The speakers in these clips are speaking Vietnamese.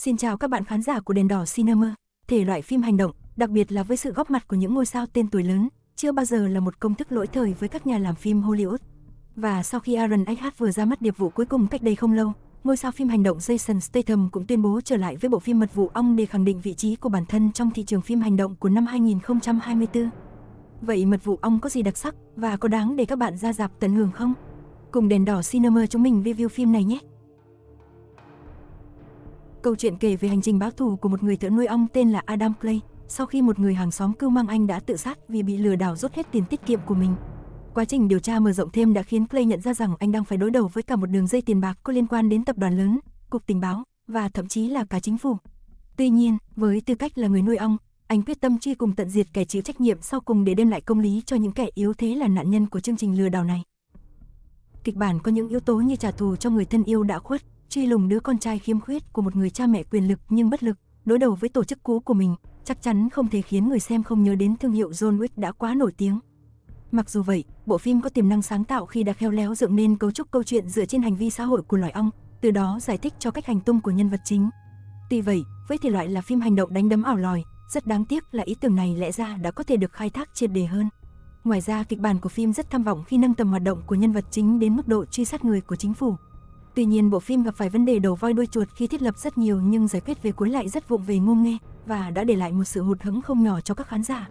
Xin chào các bạn khán giả của Đèn Đỏ Cinema. Thể loại phim hành động, đặc biệt là với sự góp mặt của những ngôi sao tên tuổi lớn, chưa bao giờ là một công thức lỗi thời với các nhà làm phim Hollywood. Và sau khi Aaron Eckhart vừa ra mắt điệp vụ cuối cùng cách đây không lâu, ngôi sao phim hành động Jason Statham cũng tuyên bố trở lại với bộ phim Mật vụ ong để khẳng định vị trí của bản thân trong thị trường phim hành động của năm 2024. Vậy Mật vụ ong có gì đặc sắc và có đáng để các bạn ra dạp tận hưởng không? Cùng Đèn Đỏ Cinema chúng mình review phim này nhé! Câu chuyện kể về hành trình báo thù của một người thợ nuôi ong tên là Adam Clay, sau khi một người hàng xóm cưu mang anh đã tự sát vì bị lừa đảo rút hết tiền tiết kiệm của mình. Quá trình điều tra mở rộng thêm đã khiến Clay nhận ra rằng anh đang phải đối đầu với cả một đường dây tiền bạc có liên quan đến tập đoàn lớn, cục tình báo và thậm chí là cả chính phủ. Tuy nhiên, với tư cách là người nuôi ong, anh quyết tâm truy cùng tận diệt kẻ chịu trách nhiệm sau cùng để đem lại công lý cho những kẻ yếu thế là nạn nhân của chương trình lừa đảo này. Kịch bản có những yếu tố như trả thù cho người thân yêu đã khuất, truy lùng đứa con trai khiếm khuyết của một người cha mẹ quyền lực nhưng bất lực, đối đầu với tổ chức cũ của mình, chắc chắn không thể khiến người xem không nhớ đến thương hiệu John Wick đã quá nổi tiếng. Mặc dù vậy, bộ phim có tiềm năng sáng tạo khi đã khéo léo dựng nên cấu trúc câu chuyện dựa trên hành vi xã hội của loài ong, từ đó giải thích cho cách hành tung của nhân vật chính. Tuy vậy, với thể loại là phim hành động đánh đấm ảo lòi, rất đáng tiếc là ý tưởng này lẽ ra đã có thể được khai thác triệt đề hơn. Ngoài ra, kịch bản của phim rất tham vọng khi nâng tầm hoạt động của nhân vật chính đến mức độ truy sát người của chính phủ, Tuy nhiên bộ phim gặp phải vấn đề đầu voi đuôi chuột khi thiết lập rất nhiều nhưng giải quyết về cuối lại rất vụng về ngôm nghe và đã để lại một sự hụt hẫng không nhỏ cho các khán giả.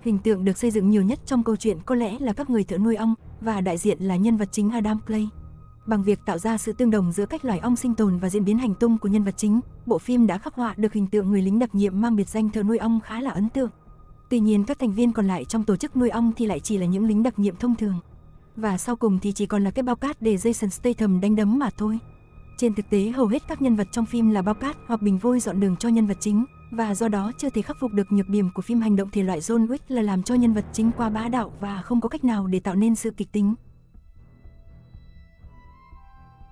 Hình tượng được xây dựng nhiều nhất trong câu chuyện có lẽ là các người thợ nuôi ong và đại diện là nhân vật chính Adam Clay. Bằng việc tạo ra sự tương đồng giữa cách loài ong sinh tồn và diễn biến hành tung của nhân vật chính, bộ phim đã khắc họa được hình tượng người lính đặc nhiệm mang biệt danh thợ nuôi ong khá là ấn tượng. Tuy nhiên các thành viên còn lại trong tổ chức nuôi ong thì lại chỉ là những lính đặc nhiệm thông thường và sau cùng thì chỉ còn là cái bao cát để Jason Statham đánh đấm mà thôi. Trên thực tế hầu hết các nhân vật trong phim là bao cát hoặc bình vôi dọn đường cho nhân vật chính, và do đó chưa thể khắc phục được nhược điểm của phim hành động thể loại John Wick là làm cho nhân vật chính qua bá đạo và không có cách nào để tạo nên sự kịch tính.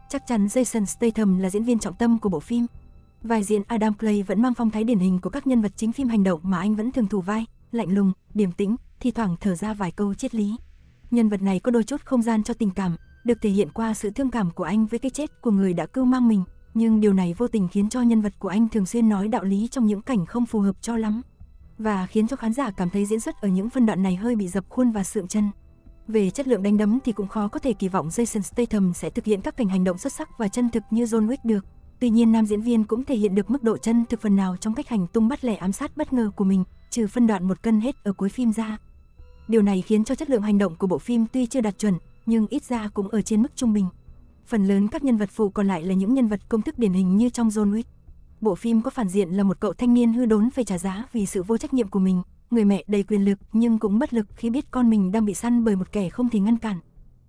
Chắc chắn Jason Statham là diễn viên trọng tâm của bộ phim. Vai diễn Adam Clay vẫn mang phong thái điển hình của các nhân vật chính phim hành động mà anh vẫn thường thủ vai, lạnh lùng, điềm tĩnh, thi thoảng thở ra vài câu triết lý nhân vật này có đôi chút không gian cho tình cảm, được thể hiện qua sự thương cảm của anh với cái chết của người đã cưu mang mình, nhưng điều này vô tình khiến cho nhân vật của anh thường xuyên nói đạo lý trong những cảnh không phù hợp cho lắm và khiến cho khán giả cảm thấy diễn xuất ở những phân đoạn này hơi bị dập khuôn và sượng chân. Về chất lượng đánh đấm thì cũng khó có thể kỳ vọng Jason Statham sẽ thực hiện các cảnh hành động xuất sắc và chân thực như John Wick được. Tuy nhiên nam diễn viên cũng thể hiện được mức độ chân thực phần nào trong cách hành tung bắt lẻ ám sát bất ngờ của mình, trừ phân đoạn một cân hết ở cuối phim ra. Điều này khiến cho chất lượng hành động của bộ phim tuy chưa đạt chuẩn, nhưng ít ra cũng ở trên mức trung bình. Phần lớn các nhân vật phụ còn lại là những nhân vật công thức điển hình như trong John Wick. Bộ phim có phản diện là một cậu thanh niên hư đốn phải trả giá vì sự vô trách nhiệm của mình, người mẹ đầy quyền lực nhưng cũng bất lực khi biết con mình đang bị săn bởi một kẻ không thể ngăn cản.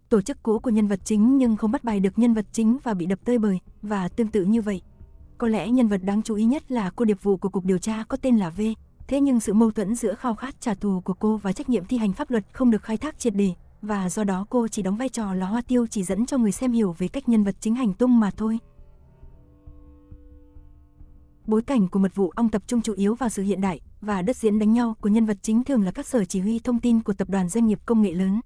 Tổ chức cũ của nhân vật chính nhưng không bắt bài được nhân vật chính và bị đập tơi bời, và tương tự như vậy. Có lẽ nhân vật đáng chú ý nhất là cô điệp vụ của cục điều tra có tên là V, Thế nhưng sự mâu thuẫn giữa khao khát trả thù của cô và trách nhiệm thi hành pháp luật không được khai thác triệt để, và do đó cô chỉ đóng vai trò là hoa tiêu chỉ dẫn cho người xem hiểu về cách nhân vật chính hành tung mà thôi. Bối cảnh của mật vụ ong tập trung chủ yếu vào sự hiện đại và đất diễn đánh nhau của nhân vật chính thường là các sở chỉ huy thông tin của tập đoàn doanh nghiệp công nghệ lớn.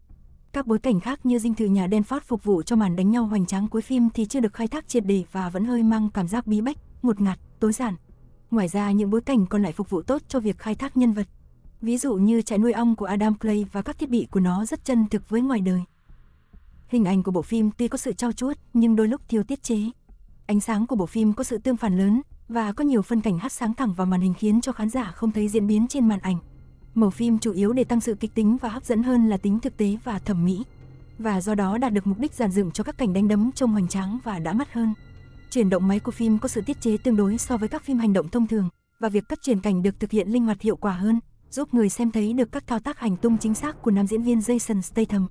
Các bối cảnh khác như dinh thự nhà Denford phục vụ cho màn đánh nhau hoành tráng cuối phim thì chưa được khai thác triệt để và vẫn hơi mang cảm giác bí bách, ngột ngạt, tối giản, Ngoài ra những bối cảnh còn lại phục vụ tốt cho việc khai thác nhân vật. Ví dụ như trại nuôi ong của Adam Clay và các thiết bị của nó rất chân thực với ngoài đời. Hình ảnh của bộ phim tuy có sự trao chuốt nhưng đôi lúc thiếu tiết chế. Ánh sáng của bộ phim có sự tương phản lớn và có nhiều phân cảnh hắt sáng thẳng vào màn hình khiến cho khán giả không thấy diễn biến trên màn ảnh. Màu phim chủ yếu để tăng sự kịch tính và hấp dẫn hơn là tính thực tế và thẩm mỹ, và do đó đạt được mục đích giàn dựng cho các cảnh đánh đấm trông hoành tráng và đã mắt hơn. Chuyển động máy của phim có sự tiết chế tương đối so với các phim hành động thông thường và việc cắt chuyển cảnh được thực hiện linh hoạt hiệu quả hơn, giúp người xem thấy được các thao tác hành tung chính xác của nam diễn viên Jason Statham.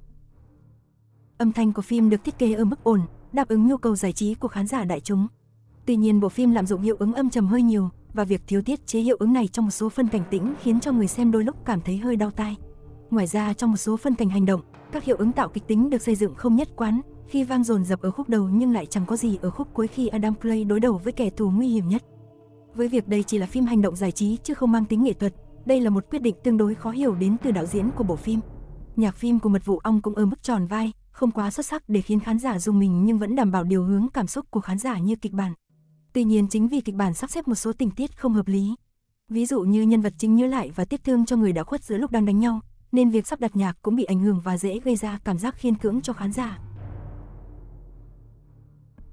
Âm thanh của phim được thiết kế ở mức ổn, đáp ứng nhu cầu giải trí của khán giả đại chúng. Tuy nhiên bộ phim lạm dụng hiệu ứng âm trầm hơi nhiều và việc thiếu tiết chế hiệu ứng này trong một số phân cảnh tĩnh khiến cho người xem đôi lúc cảm thấy hơi đau tai. Ngoài ra trong một số phân cảnh hành động, các hiệu ứng tạo kịch tính được xây dựng không nhất quán, khi vang dồn dập ở khúc đầu nhưng lại chẳng có gì ở khúc cuối khi Adam Clay đối đầu với kẻ thù nguy hiểm nhất. Với việc đây chỉ là phim hành động giải trí chứ không mang tính nghệ thuật, đây là một quyết định tương đối khó hiểu đến từ đạo diễn của bộ phim. Nhạc phim của Mật vụ Ong cũng ở mức tròn vai, không quá xuất sắc để khiến khán giả dùng mình nhưng vẫn đảm bảo điều hướng cảm xúc của khán giả như kịch bản. Tuy nhiên chính vì kịch bản sắp xếp một số tình tiết không hợp lý, ví dụ như nhân vật chính nhớ lại và tiếc thương cho người đã khuất giữa lúc đang đánh nhau, nên việc sắp đặt nhạc cũng bị ảnh hưởng và dễ gây ra cảm giác khiên cưỡng cho khán giả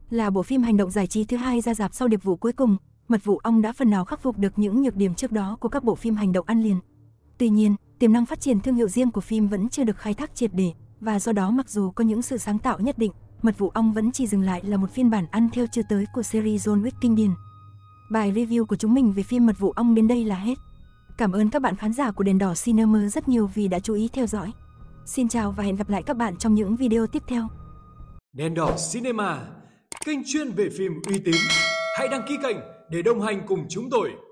là bộ phim hành động giải trí thứ hai ra dạp sau điệp vụ cuối cùng, Mật vụ ong đã phần nào khắc phục được những nhược điểm trước đó của các bộ phim hành động ăn liền. Tuy nhiên, tiềm năng phát triển thương hiệu riêng của phim vẫn chưa được khai thác triệt để, và do đó mặc dù có những sự sáng tạo nhất định, Mật vụ ong vẫn chỉ dừng lại là một phiên bản ăn theo chưa tới của series John Wick kinh điển. Bài review của chúng mình về phim Mật vụ ong đến đây là hết. Cảm ơn các bạn khán giả của Đèn Đỏ Cinema rất nhiều vì đã chú ý theo dõi. Xin chào và hẹn gặp lại các bạn trong những video tiếp theo. Đèn Đỏ Cinema kênh chuyên về phim uy tín. Hãy đăng ký kênh để đồng hành cùng chúng tôi.